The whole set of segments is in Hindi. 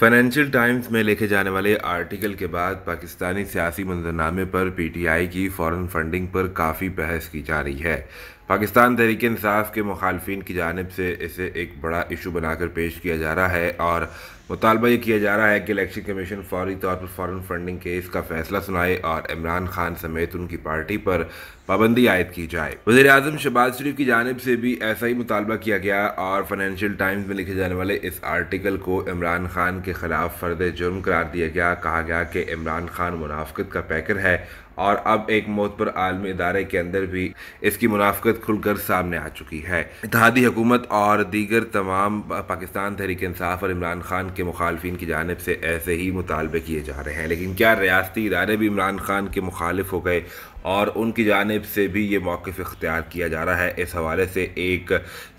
फाइनेंशियल टाइम्स में लिखे जाने वाले आर्टिकल के बाद पाकिस्तानी सियासी मंजरनामे पर पीटीआई की फॉरेन फंडिंग पर काफ़ी बहस की जा रही है पाकिस्तान तहरीक इंसाफ के मुखालफन की जानब से इसे एक बड़ा इशू बनाकर पेश किया जा रहा है और मुतालबा ये किया जा रहा है कि इलेक्शन कमीशन फौरी तौर पर फॉरन फंडिंग केस का फैसला सुनाए और इमरान खान समेत उनकी पार्टी पर पाबंदी आयद की जाए वजी अजम शहबाज शरीफ की जानब से भी ऐसा ही मुतालबा किया गया और फाइनेंशियल टाइम्स में लिखे जाने वाले इस आर्टिकल को इमरान खान के खिलाफ फर्द जुर्म करार दिया गया कहा गया कि इमरान खान मुनाफ्त का पैकर है और अब एक पर आलमी इदारे के अंदर भी इसकी मुनाफ्त खुलकर सामने आ चुकी है इतिहादी हुकूमत और दीगर तमाम पाकिस्तान तहरीक इंसाफ और इमरान खान के मुखालफी की जानब से ऐसे ही मुतालबे किए जा रहे हैं लेकिन क्या रियाती इदारे भी इमरान खान के मुखालिफ हो गए और उनकी जानब से भी ये मौक़ इख्तियार किया जा रहा है इस हवाले से एक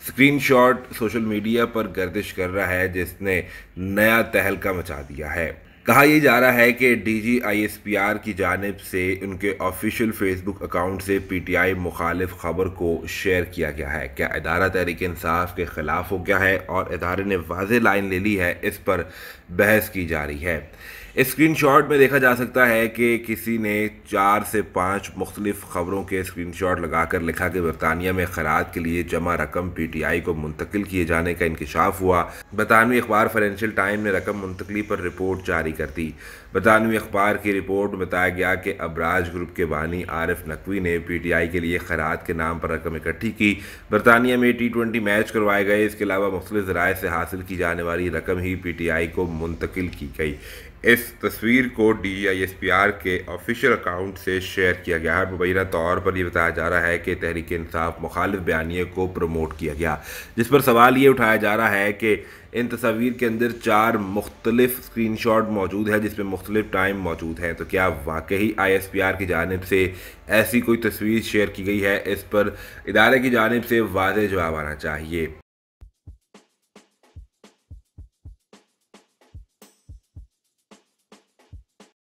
स्क्रीन शॉट सोशल मीडिया पर गर्दिश कर रहा है जिसने नया तहलका मचा दिया है कहा यह जा रहा है कि पी आर की जानब से उनके ऑफिशियल फेसबुक अकाउंट से पीटीआई मुखालिफ खबर को शेयर किया गया है क्या अदारा तहरीक इंसाफ के ख़िलाफ़ हो गया है और अदारे ने वाज लाइन ले ली है इस पर बहस की जा रही है स्क्रीन शॉट में देखा जा सकता है कि किसी ने चार से पाँच मुख्तलिफ खबरों के स्क्रीन शॉट लगा कर लिखा कि बरतानिया में खराद के लिए जमा रकम पी टी आई को मुंतकिल किए जाने का इंकशाफ हुआ बरतानवी अखबार फाइनेंशियल टाइम ने रकम मुंतकली पर रिपोर्ट जारी जारी कर दी बरतानवी अखबार की रिपोर्ट में बताया गया कि अबराज ग्रुप के बानी आरिफ नकवी ने पीटीआई के लिए खैरात के नाम पर रकम इकट्ठी की बरतानिया में टी ट्वेंटी मैच करवाए गए इसके अलावा मुख्तलिफ जराए से हासिल की जाने वाली रकम ही पीटीआई को मुंतकिल की गई इस तस्वीर को D I S P R के ऑफिशियल अकाउंट से शेयर किया गया है मुबैना तौर पर यह बताया जा रहा है कि तहरीक इंसाफ मुखालिफ बयानी को प्रमोट किया गया जिस पर सवाल ये उठाया जा रहा है कि इन तस्वीर के अंदर चार मुख्तलिफ स्क्रीन शॉट मौजूद है जिसमें मुख्तलिफ टाइम मौजूद हैं तो क्या वाकई आई एस पी आर की जानब से ऐसी कोई तस्वीर शेयर की गई है इस पर इदारे की जानब से वाज जवाब आना चाहिए